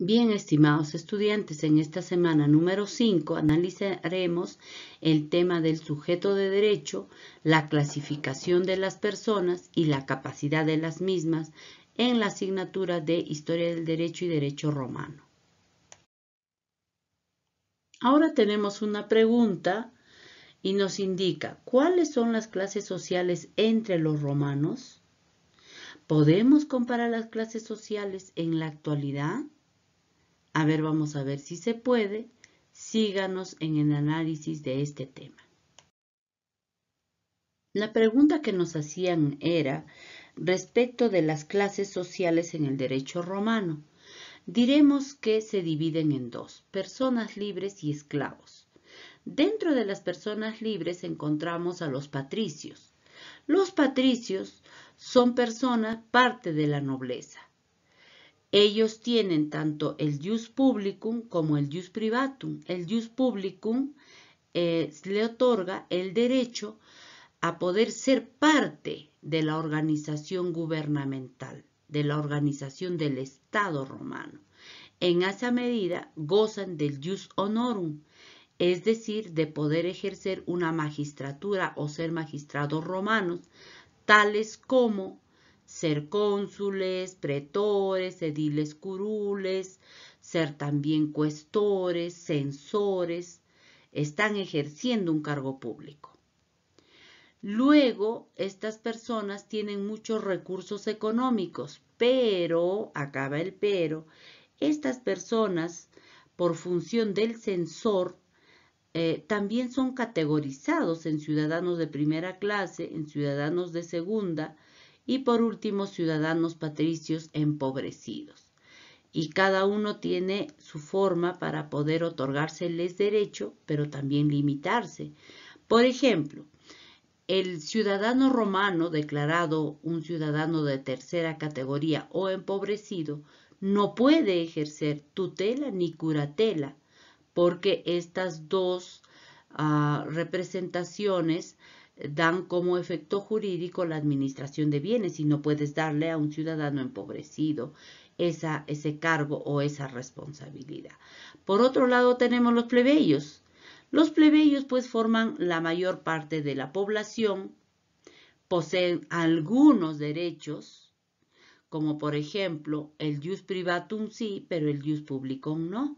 Bien, estimados estudiantes, en esta semana número 5 analizaremos el tema del sujeto de derecho, la clasificación de las personas y la capacidad de las mismas en la asignatura de Historia del Derecho y Derecho Romano. Ahora tenemos una pregunta y nos indica, ¿cuáles son las clases sociales entre los romanos? ¿Podemos comparar las clases sociales en la actualidad? A ver, vamos a ver si se puede. Síganos en el análisis de este tema. La pregunta que nos hacían era respecto de las clases sociales en el derecho romano. Diremos que se dividen en dos, personas libres y esclavos. Dentro de las personas libres encontramos a los patricios. Los patricios son personas parte de la nobleza. Ellos tienen tanto el jus publicum como el jus privatum. El jus publicum eh, le otorga el derecho a poder ser parte de la organización gubernamental, de la organización del Estado romano. En esa medida gozan del jus honorum, es decir, de poder ejercer una magistratura o ser magistrados romanos, tales como ser cónsules, pretores, ediles curules, ser también cuestores, censores, están ejerciendo un cargo público. Luego, estas personas tienen muchos recursos económicos, pero, acaba el pero, estas personas, por función del censor, eh, también son categorizados en ciudadanos de primera clase, en ciudadanos de segunda, y por último ciudadanos patricios empobrecidos. Y cada uno tiene su forma para poder otorgárseles derecho, pero también limitarse. Por ejemplo, el ciudadano romano declarado un ciudadano de tercera categoría o empobrecido no puede ejercer tutela ni curatela porque estas dos ah, representaciones dan como efecto jurídico la administración de bienes y no puedes darle a un ciudadano empobrecido esa, ese cargo o esa responsabilidad. Por otro lado tenemos los plebeyos. Los plebeyos pues forman la mayor parte de la población, poseen algunos derechos, como por ejemplo el jus privatum sí, pero el jus publicum no.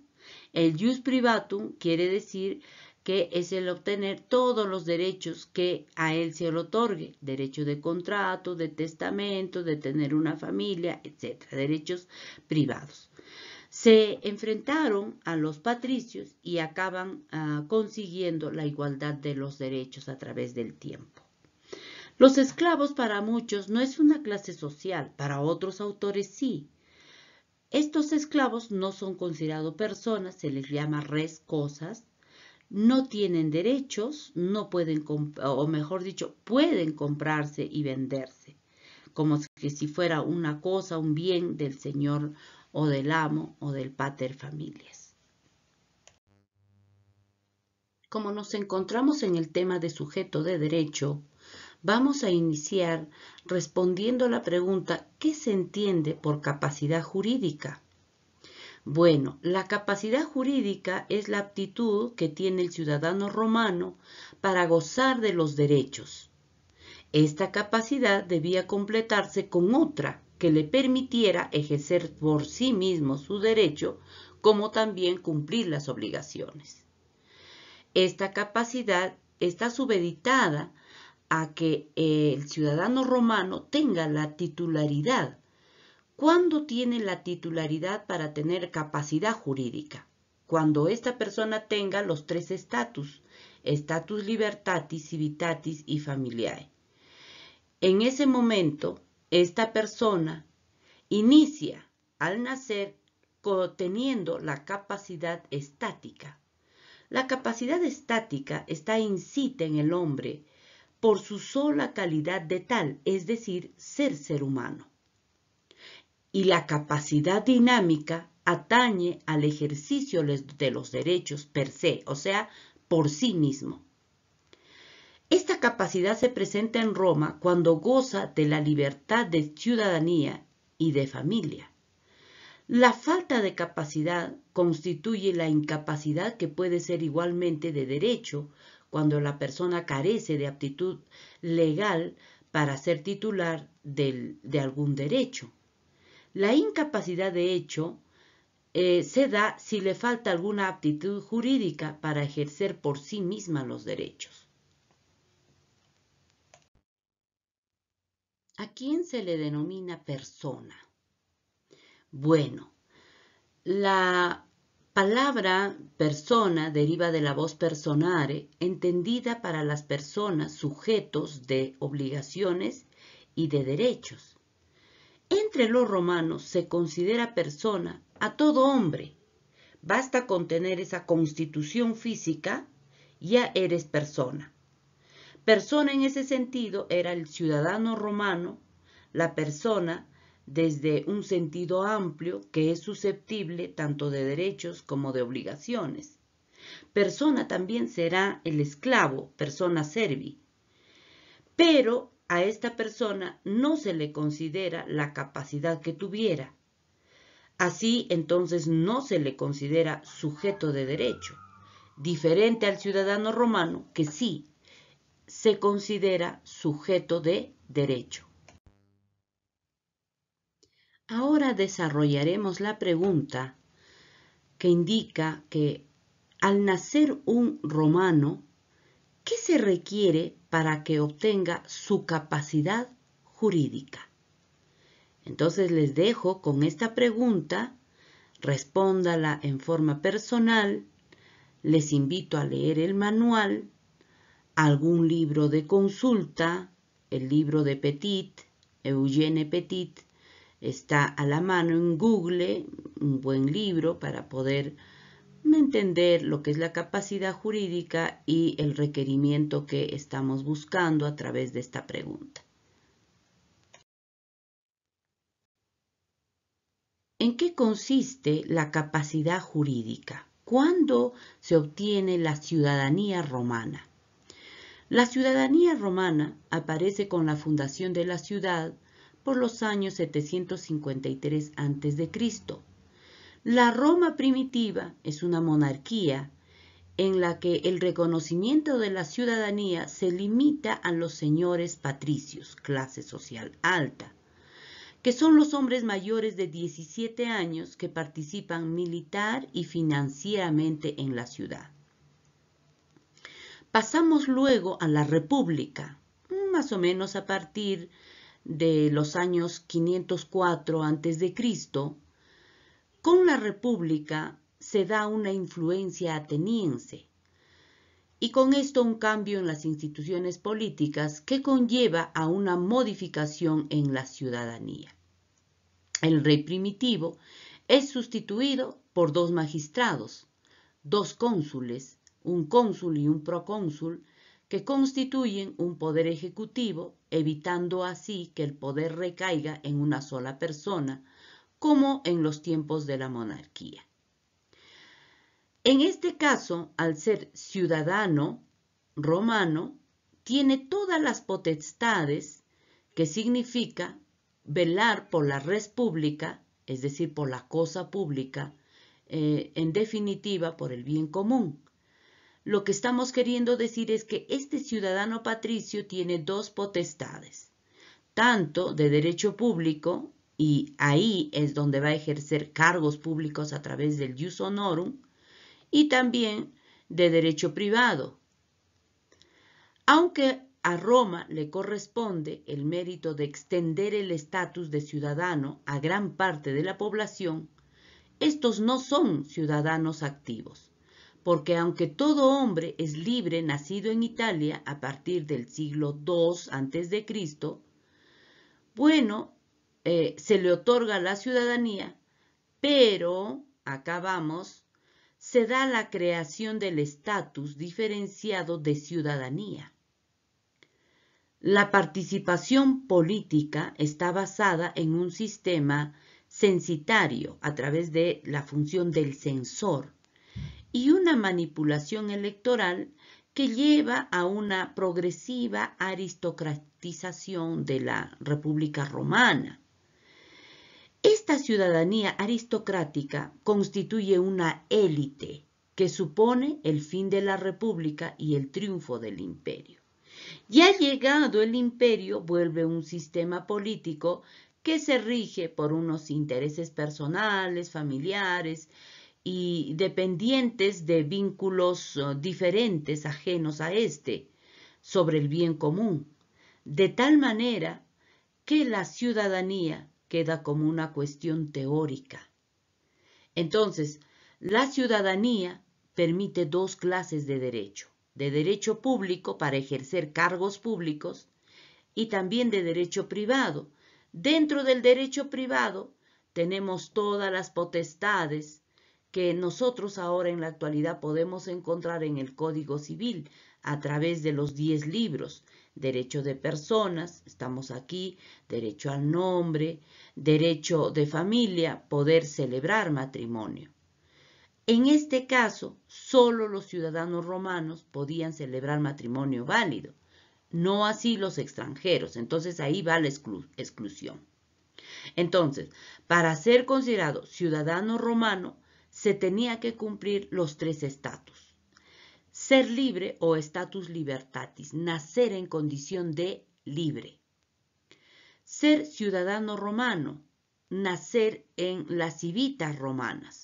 El jus privatum quiere decir que es el obtener todos los derechos que a él se le otorgue, derecho de contrato, de testamento, de tener una familia, etcétera, derechos privados. Se enfrentaron a los patricios y acaban ah, consiguiendo la igualdad de los derechos a través del tiempo. Los esclavos para muchos no es una clase social, para otros autores sí. Estos esclavos no son considerados personas, se les llama res cosas, no tienen derechos, no pueden, o mejor dicho, pueden comprarse y venderse, como si fuera una cosa, un bien del señor o del amo o del pater familias. Como nos encontramos en el tema de sujeto de derecho, vamos a iniciar respondiendo a la pregunta ¿qué se entiende por capacidad jurídica? Bueno, la capacidad jurídica es la aptitud que tiene el ciudadano romano para gozar de los derechos. Esta capacidad debía completarse con otra que le permitiera ejercer por sí mismo su derecho, como también cumplir las obligaciones. Esta capacidad está subeditada a que el ciudadano romano tenga la titularidad ¿Cuándo tiene la titularidad para tener capacidad jurídica? Cuando esta persona tenga los tres estatus, estatus libertatis, civitatis y familiae. En ese momento, esta persona inicia al nacer teniendo la capacidad estática. La capacidad estática está incita en el hombre por su sola calidad de tal, es decir, ser ser humano y la capacidad dinámica atañe al ejercicio de los derechos per se, o sea, por sí mismo. Esta capacidad se presenta en Roma cuando goza de la libertad de ciudadanía y de familia. La falta de capacidad constituye la incapacidad que puede ser igualmente de derecho cuando la persona carece de aptitud legal para ser titular de algún derecho. La incapacidad de hecho eh, se da si le falta alguna aptitud jurídica para ejercer por sí misma los derechos. ¿A quién se le denomina persona? Bueno, la palabra persona deriva de la voz personare, entendida para las personas sujetos de obligaciones y de derechos. Entre los romanos se considera persona a todo hombre. Basta con tener esa constitución física, ya eres persona. Persona en ese sentido era el ciudadano romano, la persona desde un sentido amplio que es susceptible tanto de derechos como de obligaciones. Persona también será el esclavo, persona servi. Pero a esta persona no se le considera la capacidad que tuviera. Así entonces no se le considera sujeto de derecho, diferente al ciudadano romano que sí se considera sujeto de derecho. Ahora desarrollaremos la pregunta que indica que al nacer un romano, ¿Qué se requiere para que obtenga su capacidad jurídica? Entonces les dejo con esta pregunta, respóndala en forma personal, les invito a leer el manual, algún libro de consulta, el libro de Petit, Eugene Petit, está a la mano en Google, un buen libro para poder entender lo que es la capacidad jurídica y el requerimiento que estamos buscando a través de esta pregunta. ¿En qué consiste la capacidad jurídica? ¿Cuándo se obtiene la ciudadanía romana? La ciudadanía romana aparece con la fundación de la ciudad por los años 753 a.C., la Roma primitiva es una monarquía en la que el reconocimiento de la ciudadanía se limita a los señores patricios, clase social alta, que son los hombres mayores de 17 años que participan militar y financieramente en la ciudad. Pasamos luego a la República, más o menos a partir de los años 504 a.C., con la República se da una influencia ateniense y con esto un cambio en las instituciones políticas que conlleva a una modificación en la ciudadanía. El rey primitivo es sustituido por dos magistrados, dos cónsules, un cónsul y un procónsul, que constituyen un poder ejecutivo, evitando así que el poder recaiga en una sola persona, como en los tiempos de la monarquía. En este caso, al ser ciudadano romano, tiene todas las potestades, que significa velar por la res pública, es decir, por la cosa pública, eh, en definitiva, por el bien común. Lo que estamos queriendo decir es que este ciudadano patricio tiene dos potestades, tanto de derecho público, y ahí es donde va a ejercer cargos públicos a través del jus honorum y también de derecho privado. Aunque a Roma le corresponde el mérito de extender el estatus de ciudadano a gran parte de la población, estos no son ciudadanos activos, porque aunque todo hombre es libre nacido en Italia a partir del siglo II a.C., bueno eh, se le otorga la ciudadanía, pero, acabamos, se da la creación del estatus diferenciado de ciudadanía. La participación política está basada en un sistema censitario a través de la función del censor y una manipulación electoral que lleva a una progresiva aristocratización de la República Romana. Esta ciudadanía aristocrática constituye una élite que supone el fin de la república y el triunfo del imperio. Ya llegado el imperio, vuelve un sistema político que se rige por unos intereses personales, familiares y dependientes de vínculos eh, diferentes ajenos a este, sobre el bien común, de tal manera que la ciudadanía queda como una cuestión teórica. Entonces, la ciudadanía permite dos clases de derecho, de derecho público para ejercer cargos públicos y también de derecho privado. Dentro del derecho privado tenemos todas las potestades que nosotros ahora en la actualidad podemos encontrar en el Código Civil, a través de los 10 libros. Derecho de personas, estamos aquí, derecho al nombre, derecho de familia, poder celebrar matrimonio. En este caso, solo los ciudadanos romanos podían celebrar matrimonio válido, no así los extranjeros, entonces ahí va la exclusión. Entonces, para ser considerado ciudadano romano, se tenía que cumplir los tres estatus ser libre o status libertatis, nacer en condición de libre. Ser ciudadano romano, nacer en las civitas romanas,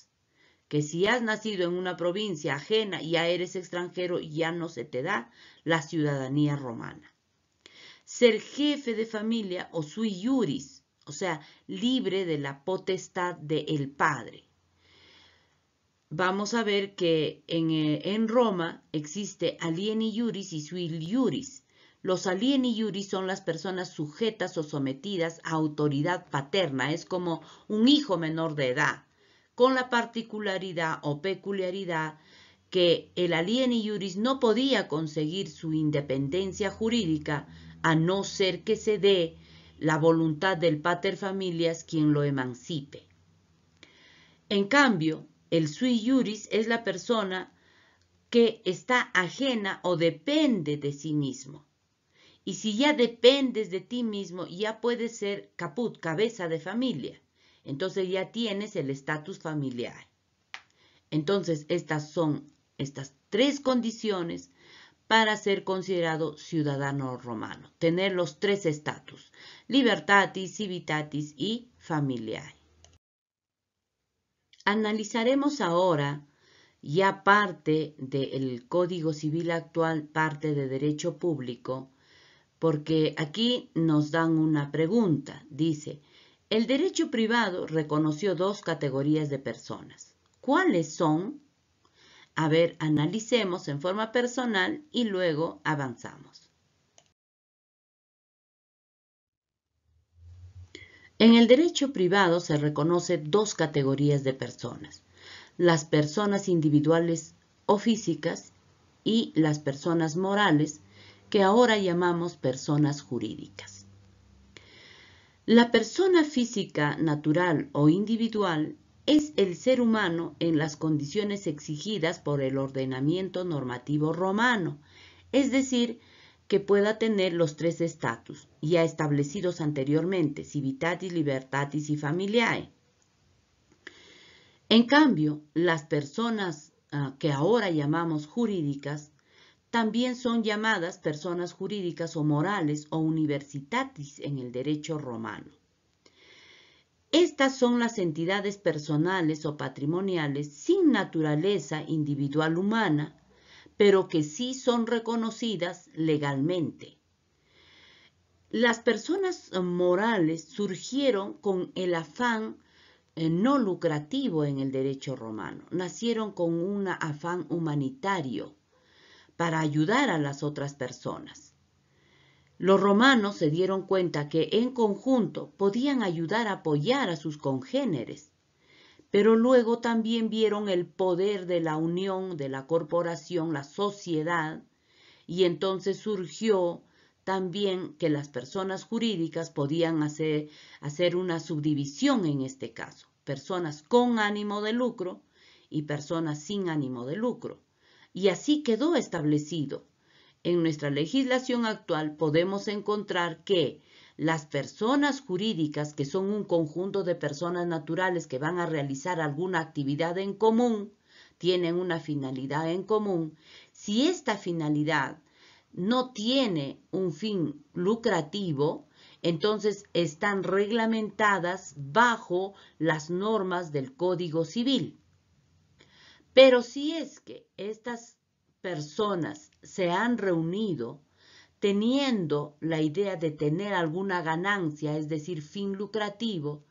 que si has nacido en una provincia ajena y ya eres extranjero, ya no se te da la ciudadanía romana. Ser jefe de familia o sui iuris, o sea, libre de la potestad del padre vamos a ver que eh, en, Roma existe alieni iuris y sui iuris. Los alieni iuris son las personas sujetas o sometidas a autoridad paterna, es como un hijo menor de edad, con la particularidad o peculiaridad que el alieni iuris no podía conseguir su independencia jurídica a no ser que se dé la voluntad del pater familias quien lo emancipe. En cambio, el sui iuris es la persona que está ajena o depende de sí mismo. Y si ya dependes de ti mismo, ya puedes ser caput, cabeza de familia. Entonces ya tienes el estatus familiar. Entonces estas son estas tres condiciones para ser considerado ciudadano romano. Tener los tres estatus, libertatis, civitatis y familiar. Analizaremos ahora, ya parte del Código Civil actual, parte de Derecho Público, porque aquí nos dan una pregunta. Dice, el derecho privado reconoció dos categorías de personas. ¿Cuáles son? A ver, analicemos en forma personal y luego avanzamos. En el derecho privado se reconoce dos categorías de personas, las personas individuales o físicas y las personas morales, que ahora llamamos personas jurídicas. La persona física, natural o individual es el ser humano en las condiciones exigidas por el ordenamiento normativo romano, es decir, que pueda tener los tres estatus ya establecidos anteriormente, civitatis, libertatis y familiae. En cambio, las personas ah, que ahora llamamos jurídicas también son llamadas personas jurídicas o morales o universitatis en el derecho romano. Estas son las entidades personales o patrimoniales sin naturaleza individual humana pero que sí son reconocidas legalmente. Las personas eh, morales surgieron con el afán eh, no lucrativo en el derecho romano, nacieron con un afán humanitario para ayudar a las otras personas. Los romanos se dieron cuenta que en conjunto podían ayudar a apoyar a sus congéneres pero luego también vieron el poder de la unión, de la corporación, la sociedad, y entonces surgió también que las personas jurídicas podían hacer, hacer una subdivisión en este caso, personas con ánimo de lucro y personas sin ánimo de lucro. Y así quedó establecido. En nuestra legislación actual podemos encontrar que las personas jurídicas, que son un conjunto de personas naturales que van a realizar alguna actividad en común, tienen una finalidad en común, si esta finalidad no tiene un fin lucrativo, entonces están reglamentadas bajo las normas del Código Civil. Pero si es que estas personas se han reunido teniendo la idea de tener alguna ganancia, es decir, fin lucrativo,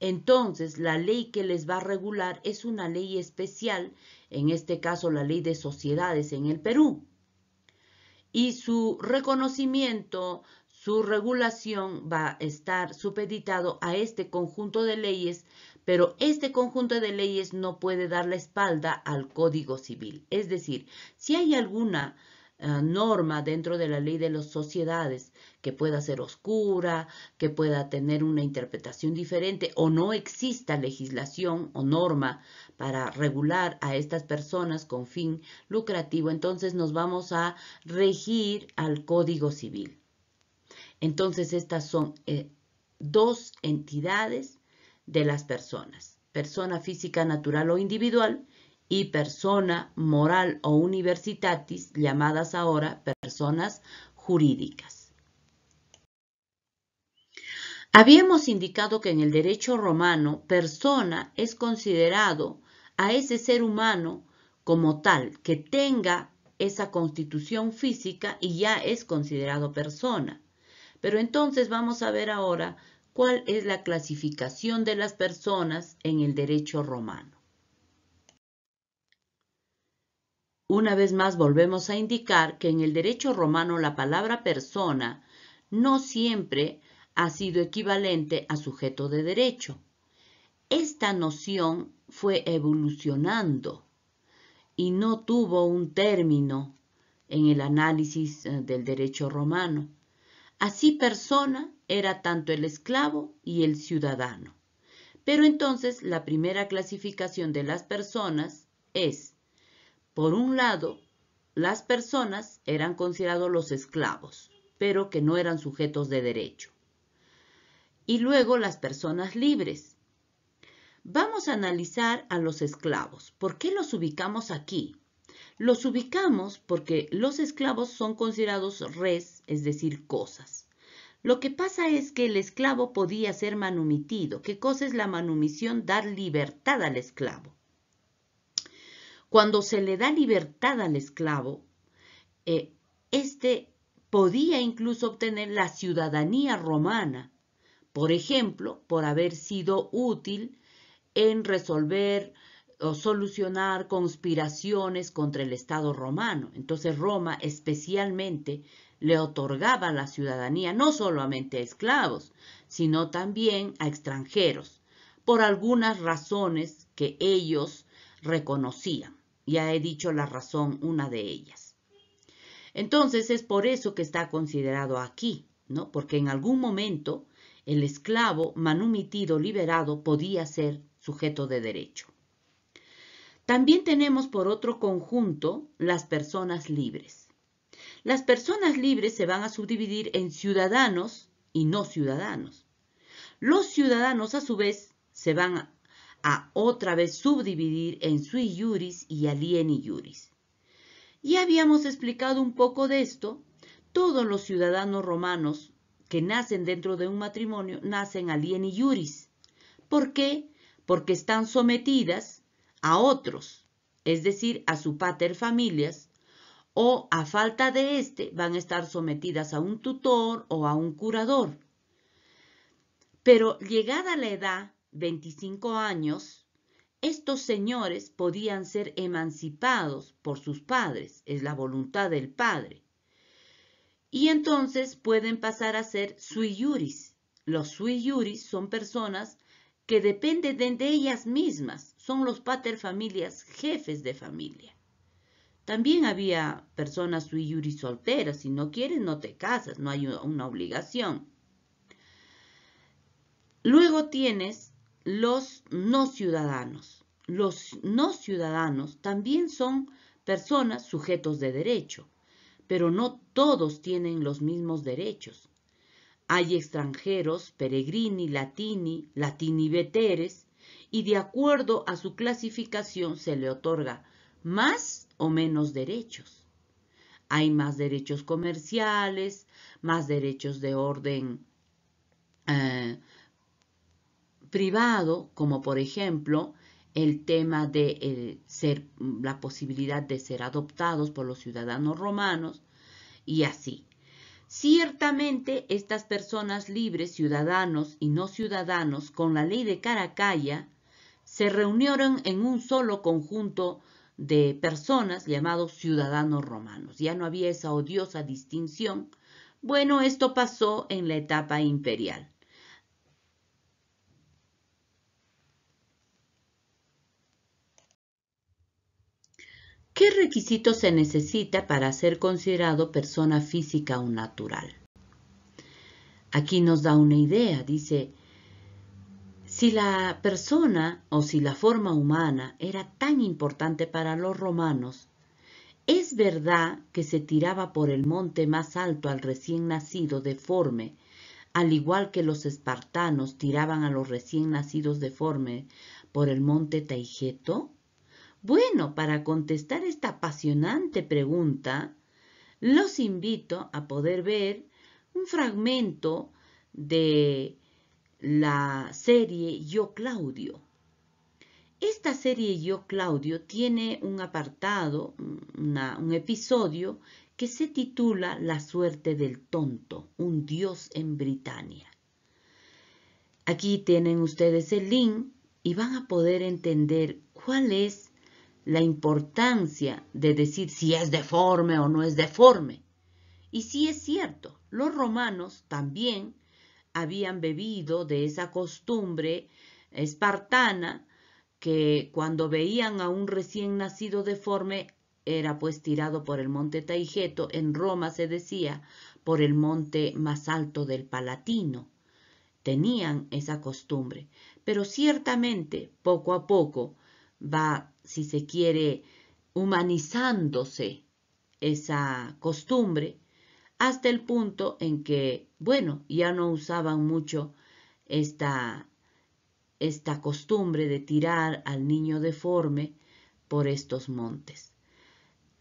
entonces la ley que les va a regular es una ley especial, en este caso la ley de sociedades en el Perú. Y su reconocimiento, su regulación va a estar supeditado a este conjunto de leyes, pero este conjunto de leyes no puede dar la espalda al Código Civil. Es decir, si hay alguna eh, norma dentro de la ley de las sociedades, que pueda ser oscura, que pueda tener una interpretación diferente o no exista legislación o norma para regular a estas personas con fin lucrativo, entonces nos vamos a regir al Código Civil. Entonces estas son eh, dos entidades de las personas, persona física natural o individual y persona moral o universitatis, llamadas ahora personas jurídicas. Habíamos indicado que en el derecho romano, persona es considerado a ese ser humano como tal, que tenga esa constitución física y ya es considerado persona. Pero entonces vamos a ver ahora cuál es la clasificación de las personas en el derecho romano. Una vez más volvemos a indicar que en el derecho romano la palabra persona no siempre ha sido equivalente a sujeto de derecho. Esta noción fue evolucionando y no tuvo un término en el análisis eh, del derecho romano. Así persona era tanto el esclavo y el ciudadano. Pero entonces la primera clasificación de las personas es por un lado, las personas eran considerados los esclavos, pero que no eran sujetos de derecho. Y luego las personas libres. Vamos a analizar a los esclavos. ¿Por qué los ubicamos aquí? Los ubicamos porque los esclavos son considerados res, es decir, cosas. Lo que pasa es que el esclavo podía ser manumitido. ¿Qué cosa es la manumisión? Dar libertad al esclavo. Cuando se le da libertad al esclavo, éste eh, este podía incluso obtener la ciudadanía romana, por ejemplo, por haber sido útil en resolver o solucionar conspiraciones contra el Estado romano. Entonces Roma especialmente le otorgaba la ciudadanía no solamente a esclavos, sino también a extranjeros, por algunas razones que ellos reconocían. Ya he dicho la razón, una de ellas. Entonces es por eso que está considerado aquí, ¿no? Porque en algún momento el esclavo manumitido liberado podía ser sujeto de derecho. También tenemos por otro conjunto las personas libres. Las personas libres se van a subdividir en ciudadanos y no ciudadanos. Los ciudadanos, a su vez, se van a a otra vez subdividir en sui iuris y alieni iuris. Ya habíamos explicado un poco de esto. Todos los ciudadanos romanos que nacen dentro de un matrimonio nacen alieni iuris. ¿Por qué? Porque están sometidas a otros, es decir, a su pater familias, o a falta de éste van a estar sometidas a un tutor o a un curador. Pero llegada la edad 25 años, estos señores podían ser emancipados por sus padres, es la voluntad del padre. Y entonces pueden pasar a ser sui juris. Los sui juris son personas que dependen de, ellas mismas, son los pater familias, jefes de familia. También había personas sui juris solteras, si no quieres no te casas, no hay una obligación. Luego tienes los no ciudadanos. Los no ciudadanos también son personas sujetos de derecho, pero no todos tienen los mismos derechos. Hay extranjeros, peregrini, latini, latini veteres, y de acuerdo a su clasificación se le otorga más o menos derechos. Hay más derechos comerciales, más derechos de orden eh, privado, como por ejemplo el tema de eh, ser, mm, la posibilidad de ser adoptados por los ciudadanos romanos y así. Ciertamente estas personas libres, ciudadanos y no ciudadanos, con la ley de Caracalla, se reunieron en un solo conjunto de personas llamados ciudadanos romanos. Ya no había esa odiosa distinción. Bueno, esto pasó en la etapa imperial. ¿Qué requisitos se necesita para ser considerado persona física o natural? Aquí nos da una idea, dice, si la persona o si la forma humana era tan importante para los romanos, es verdad que se tiraba por el monte más alto al recién nacido deforme, al igual que los espartanos tiraban a los recién nacidos deforme por el monte Taigeto. Bueno, para contestar esta apasionante pregunta, los invito a poder ver un fragmento de la serie Yo Claudio. Esta serie Yo Claudio tiene un apartado, un episodio que se titula La suerte del tonto, un dios en Britania. Aquí tienen ustedes el link y van a poder entender cuál es la importancia de decir si es deforme o no es deforme. Y sí es cierto, los romanos también habían bebido de esa costumbre espartana que cuando veían a un recién nacido deforme era pues tirado por el monte Taigeto, en Roma se decía, por el monte más alto del Palatino. Tenían esa costumbre, pero ciertamente poco a poco va si se quiere, humanizándose esa costumbre, hasta el punto en que, bueno, ya no usaban mucho esta, esta costumbre de tirar al niño deforme por estos montes.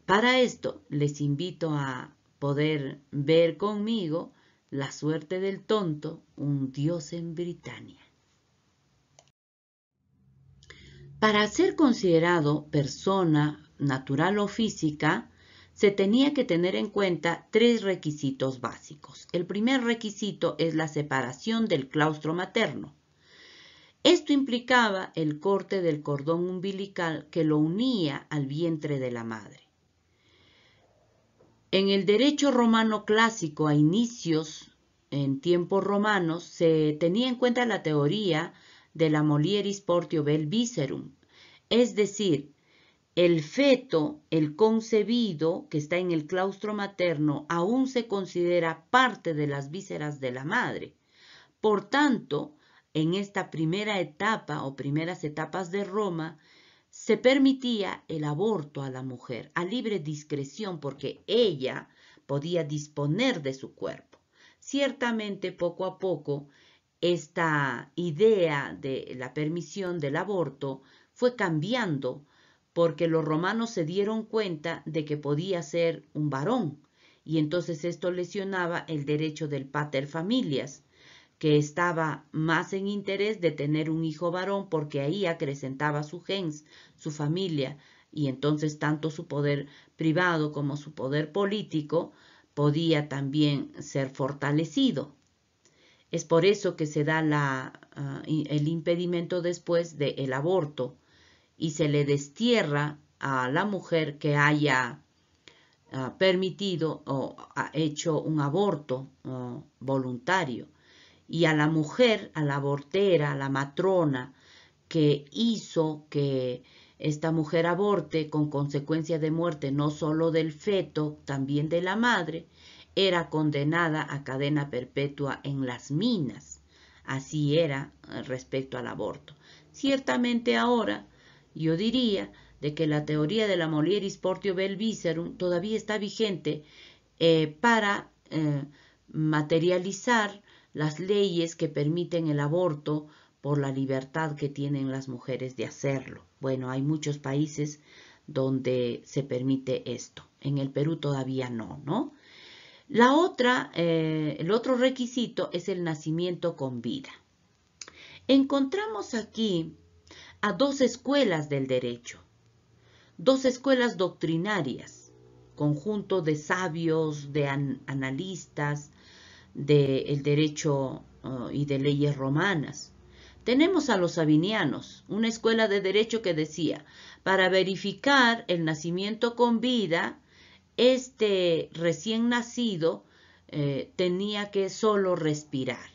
Para esto les invito a poder ver conmigo La suerte del tonto, un dios en Britania. Para ser considerado persona natural o física, se tenía que tener en cuenta tres requisitos básicos. El primer requisito es la separación del claustro materno. Esto implicaba el corte del cordón umbilical que lo unía al vientre de la madre. En el derecho romano clásico a inicios en tiempos romanos se tenía en cuenta la teoría de la molieris portio bel viscerum, es decir, el feto, el concebido que está en el claustro materno, aún se considera parte de las vísceras de la madre. Por tanto, en esta primera etapa o primeras etapas de Roma, se permitía el aborto a la mujer a libre discreción porque ella podía disponer de su cuerpo. Ciertamente, poco a poco, esta idea de la permisión del aborto fue cambiando porque los romanos se dieron cuenta de que podía ser un varón y entonces esto lesionaba el derecho del pater familias, que estaba más en interés de tener un hijo varón porque ahí acrecentaba su gens, su familia, y entonces tanto su poder privado como su poder político podía también ser fortalecido. Es por eso que se da ah, el impedimento después del aborto y se le destierra a la mujer que haya ah, permitido o ha hecho un aborto ah, voluntario. Y a la mujer, a la abortera, a la matrona que hizo que esta mujer aborte con consecuencia de muerte no solo del feto, también de la madre, era condenada a cadena perpetua en las minas. Así era eh, respecto al aborto. Ciertamente ahora, yo diría, de que la teoría de la Molieris Portio Bel todavía está vigente eh, para eh, materializar las leyes que permiten el aborto por la libertad que tienen las mujeres de hacerlo. Bueno, hay muchos países donde se permite esto. En el Perú todavía no, ¿no? La otra, eh, el otro requisito es el nacimiento con vida. Encontramos aquí a dos escuelas del derecho, dos escuelas doctrinarias, conjunto de sabios, de analistas del derecho oh, y de leyes romanas. Tenemos a los sabinianos, una escuela de derecho que decía, para verificar el nacimiento con vida, este recién nacido eh, tenía que solo respirar.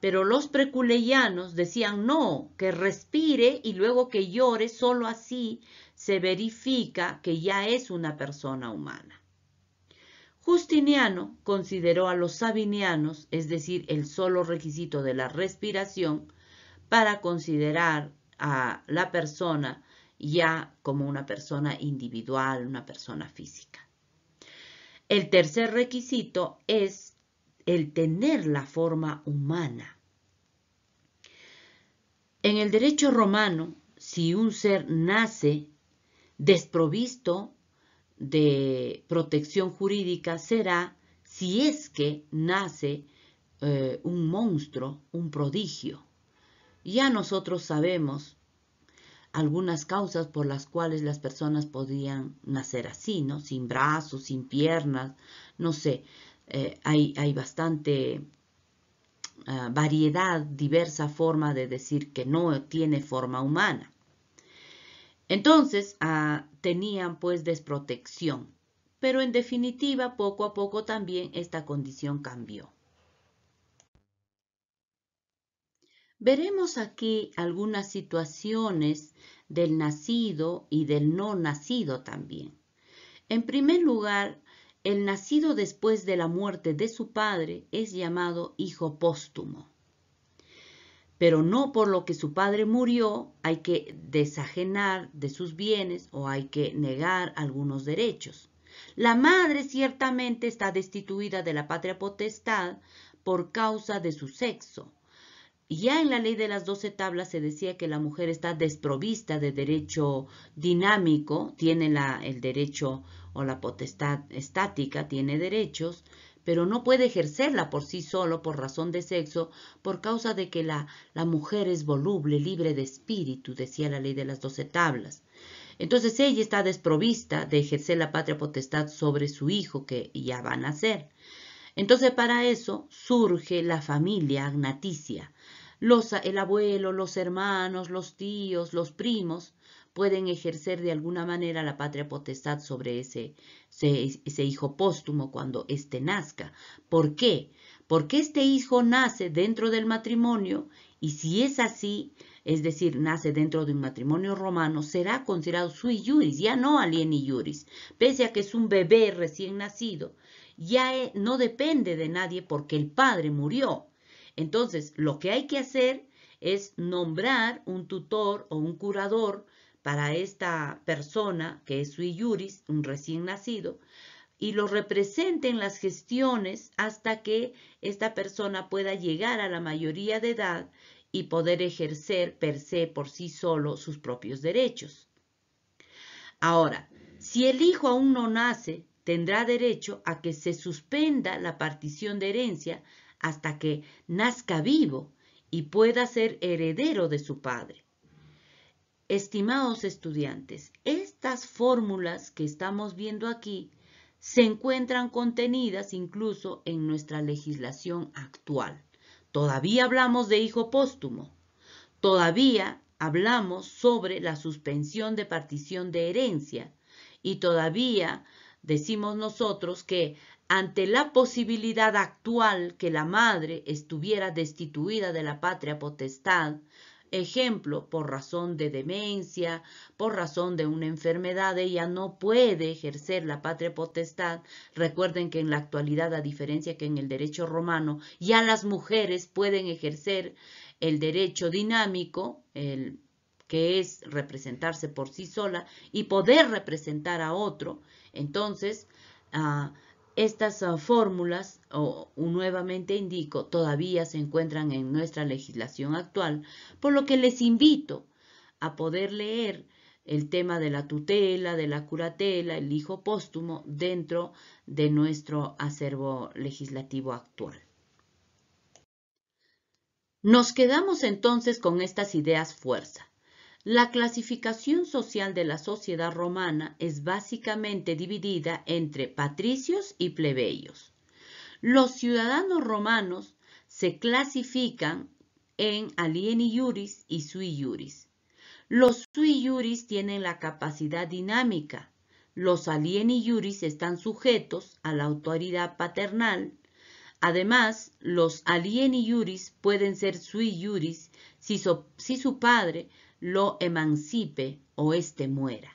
Pero los preculeyanos decían, no, que respire y luego que llore, solo así se verifica que ya es una persona humana. Justiniano consideró a los sabinianos, es decir, el solo requisito de la respiración, para considerar a la persona ya como una persona individual, una persona física. El tercer requisito es el tener la forma humana. En el derecho romano, si un ser nace desprovisto de protección jurídica, será si es que nace eh, un monstruo, un prodigio. Ya nosotros sabemos algunas causas por las cuales las personas podían nacer así, ¿no? Sin brazos, sin piernas, no sé. Eh, hay, bastante ah, variedad, diversa forma de decir que no tiene forma humana. Entonces ah, tenían pues desprotección, pero en definitiva poco a poco también esta condición cambió. Veremos aquí algunas situaciones del nacido y del no nacido también. En primer lugar, el nacido después de la muerte de su padre es llamado hijo póstumo. Pero no por lo que su padre murió hay que desajenar de sus bienes o hay que negar algunos derechos. La madre ciertamente está destituida de la patria potestad por causa de su sexo ya en la ley de las doce tablas se decía que la mujer está desprovista de derecho dinámico, tiene el derecho o la potestad estática, tiene derechos, pero no puede ejercerla por sí solo por razón de sexo, por causa de que la, la mujer es voluble, libre de espíritu, decía la ley de las doce tablas. Entonces ella está desprovista de ejercer la patria potestad sobre su hijo que ya va a nacer. Entonces para eso surge la familia agnaticia, el abuelo, los hermanos, los tíos, los primos pueden ejercer de alguna manera la patria potestad sobre ese, ese, hijo póstumo cuando éste nazca. ¿Por qué? Porque este hijo nace dentro del matrimonio y si es así, es decir, nace dentro de un matrimonio romano, será considerado sui iuris, ya no alieni iuris. pese a que es un bebé recién nacido, ya eh, no depende de nadie porque el padre murió. Entonces, lo que hay que hacer es nombrar un tutor o un curador para esta persona, que es su iuris, un recién nacido, y lo represente en las gestiones hasta que esta persona pueda llegar a la mayoría de edad y poder ejercer per se por sí solo sus propios derechos. Ahora, si el hijo aún no nace, tendrá derecho a que se suspenda la partición de herencia hasta que nazca vivo y pueda ser heredero de su padre. Estimados estudiantes, estas fórmulas que estamos viendo aquí se encuentran contenidas incluso en nuestra legislación actual. Todavía hablamos de hijo póstumo. Todavía hablamos sobre la suspensión de partición de herencia. Y todavía decimos nosotros que ante la posibilidad actual que la madre estuviera destituida de la patria potestad, ejemplo, por razón de demencia, por razón de una enfermedad, ella no puede ejercer la patria potestad. Recuerden que en la actualidad, a diferencia que en el derecho romano, ya las mujeres pueden ejercer el derecho dinámico, el, que es representarse por sí sola y poder representar a otro. Entonces, ah, estas ah, fórmulas, o nuevamente indico, todavía se encuentran en nuestra legislación actual, por lo que les invito a poder leer el tema de la tutela, de la curatela, el hijo póstumo dentro de nuestro acervo legislativo actual. Nos quedamos entonces con estas ideas fuerza. La clasificación social de la sociedad romana es básicamente dividida entre patricios y plebeyos. Los ciudadanos romanos se clasifican en alieni iuris y sui iuris. Los sui iuris tienen la capacidad dinámica. Los alieni iuris están sujetos a la autoridad paternal. Además, los alieni iuris pueden ser sui iuris si, si su padre lo emancipe o éste muera.